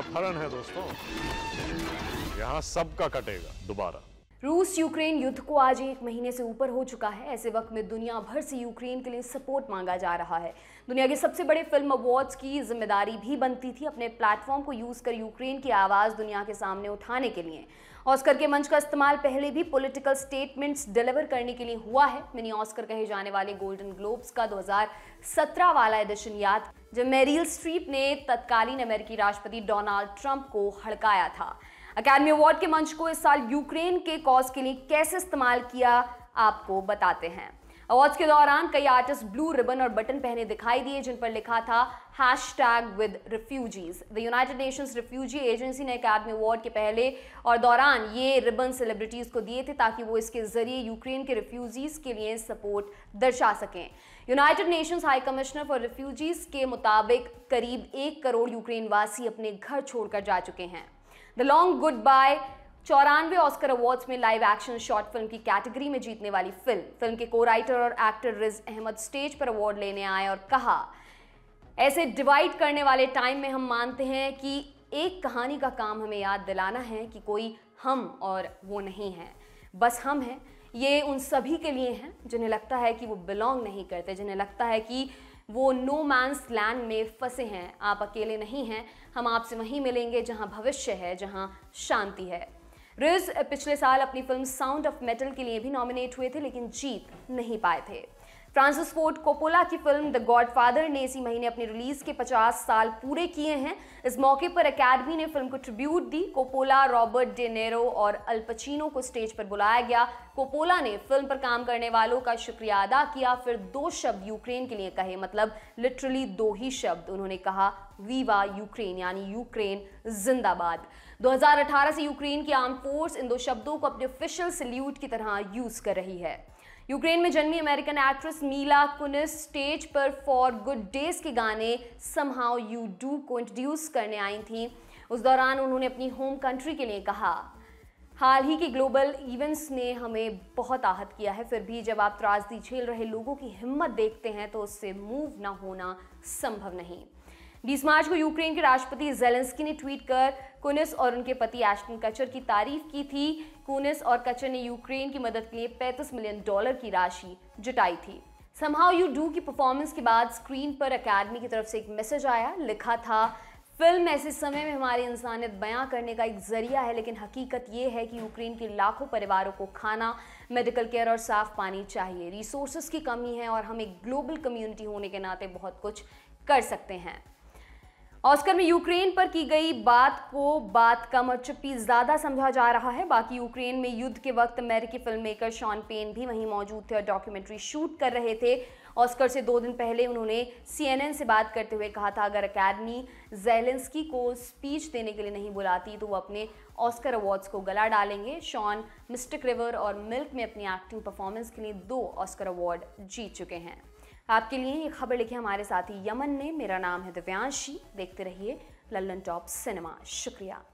अपहरण है दोस्तों यहाँ सबका कटेगा दोबारा रूस यूक्रेन युद्ध को आज एक महीने से ऊपर हो चुका है ऐसे वक्त में दुनिया भर से यूक्रेन के लिए सपोर्ट मांगा जा रहा है दुनिया के सबसे बड़े फिल्म अवार्ड्स की जिम्मेदारी भी बनती थी अपने प्लेटफॉर्म को यूज़ कर यूक्रेन की आवाज़ दुनिया के सामने उठाने के लिए ऑस्कर के मंच का इस्तेमाल पहले भी पॉलिटिकल स्टेटमेंट्स डिलीवर करने के लिए हुआ है मिनी ऑस्कर कहे जाने वाले गोल्डन ग्लोब्स का 2017 वाला एडिशन याद जब मेरिल स्ट्रीप ने तत्कालीन अमेरिकी राष्ट्रपति डोनाल्ड ट्रंप को हड़काया था अकेडमी अवार्ड के मंच को इस साल यूक्रेन के कॉज के लिए कैसे इस्तेमाल किया आपको बताते हैं अवार्ड्स के दौरान कई आर्टिस्ट ब्लू रिबन और बटन पहने दिखाई दिए जिन पर लिखा था hashtag with refugees the United Nations refugee agency ने अकेडमी अवार्ड के पहले और दौरान ये रिबन सेलिब्रिटीज़ को दिए थे ताकि वो इसके जरिए यूक्रेन के रिफ्यूजीज़ के लिए सपोर्ट दर्शा सकें United Nations high commissioner for refugees के मुताबिक करीब एक करोड़ यूक्रेन वासी अपने घर छोड़कर जा चुके हैं द लॉन्ग गुड बाय चौरानवे ऑस्कर अवार्ड्स में लाइव एक्शन शॉर्ट फिल्म की कैटेगरी में जीतने वाली फिल्म फिल्म के को राइटर और एक्टर रिज अहमद स्टेज पर अवार्ड लेने आए और कहा ऐसे डिवाइड करने वाले टाइम में हम मानते हैं कि एक कहानी का काम हमें याद दिलाना है कि कोई हम और वो नहीं है बस हम हैं ये उन सभी के लिए हैं जिन्हें लगता है कि वो बिलोंग नहीं करते जिन्हें लगता है कि वो नो मैंस लैंड में फंसे हैं आप अकेले नहीं हैं हम आपसे वहीं मिलेंगे जहां भविष्य है जहां शांति है रिज पिछले साल अपनी फिल्म साउंड ऑफ मेटल के लिए भी नॉमिनेट हुए थे लेकिन जीत नहीं पाए थे फ्रांसिस फोर्ट कोपोला की फिल्म द गॉडफादर ने इसी महीने अपने रिलीज के 50 साल पूरे किए हैं इस मौके पर अकेडमी ने फिल्म को ट्रिब्यूट दी कोपोला रॉबर्ट डेनेरो और अल्पचिनो को स्टेज पर बुलाया गया कोपोला ने फिल्म पर काम करने वालों का शुक्रिया अदा किया फिर दो शब्द यूक्रेन के लिए कहे मतलब लिटरली दो ही शब्द उन्होंने कहा वीवा यूक्रेन यानी यूक्रेन जिंदाबाद 2018 से यूक्रेन की आर्म फोर्स इन दो शब्दों को अपने ऑफिशियल सल्यूट की तरह यूज कर रही है यूक्रेन में जन्मी American actress Mila Kunis stage पर फॉर गुड डेज के गाने समहाउ यू डू को इंट्रोड्यूस करने आई थी उस दौरान उन्होंने अपनी होम कंट्री के लिए कहा हाल ही के ग्लोबल इवेंट्स ने हमें बहुत आहत किया है फिर भी जब आप त्रासदी झेल रहे लोगों की हिम्मत देखते हैं तो उससे मूव ना होना संभव नहीं बीस मार्च को यूक्रेन के राष्ट्रपति जेलेंस्की ने ट्वीट कर कुनिस और उनके पति एश्टन कचर की तारीफ की थी कुनिस और कचर ने यूक्रेन की मदद के लिए पैंतीस मिलियन डॉलर की राशि जुटाई थी समहाउ यू डू की परफॉर्मेंस के बाद स्क्रीन पर अकेडमी की तरफ से एक मैसेज आया लिखा था फिल्म ऐसे समय में हमारी इंसानियत बयां करने का एक जरिया है लेकिन हकीकत ये है कि यूक्रेन के लाखों परिवारों को खाना मेडिकल केयर और साफ पानी चाहिए रिसोर्स की कमी है और हम एक ग्लोबल कम्युनिटी होने के नाते बहुत कुछ कर सकते हैं ऑस्कर में यूक्रेन पर की गई बात को बात कम और चुप्पी ज़्यादा समझा जा रहा है बाकी यूक्रेन में युद्ध के वक्त अमेरिकी फिल्म मेकर शॉन पेन भी वहीं मौजूद थे और डॉक्यूमेंट्री शूट कर रहे थे ऑस्कर से दो दिन पहले उन्होंने सीएनएन से बात करते हुए कहा था अगर अकेडमी जेलेंस्की को स्पीच देने के लिए नहीं बुलाती तो वो अपने ऑस्कर अवार्ड्स को गला डालेंगे शॉन मिस्टिक रिवर और मिल्क में अपनी एक्टिंग परफॉर्मेंस के लिए दो ऑस्कर अवार्ड जीत चुके हैं आपके लिए ये खबर लिखी हमारे साथी यमन ने मेरा नाम है दिव्यांशी देखते रहिए लल्लन टॉप सिनेमा शुक्रिया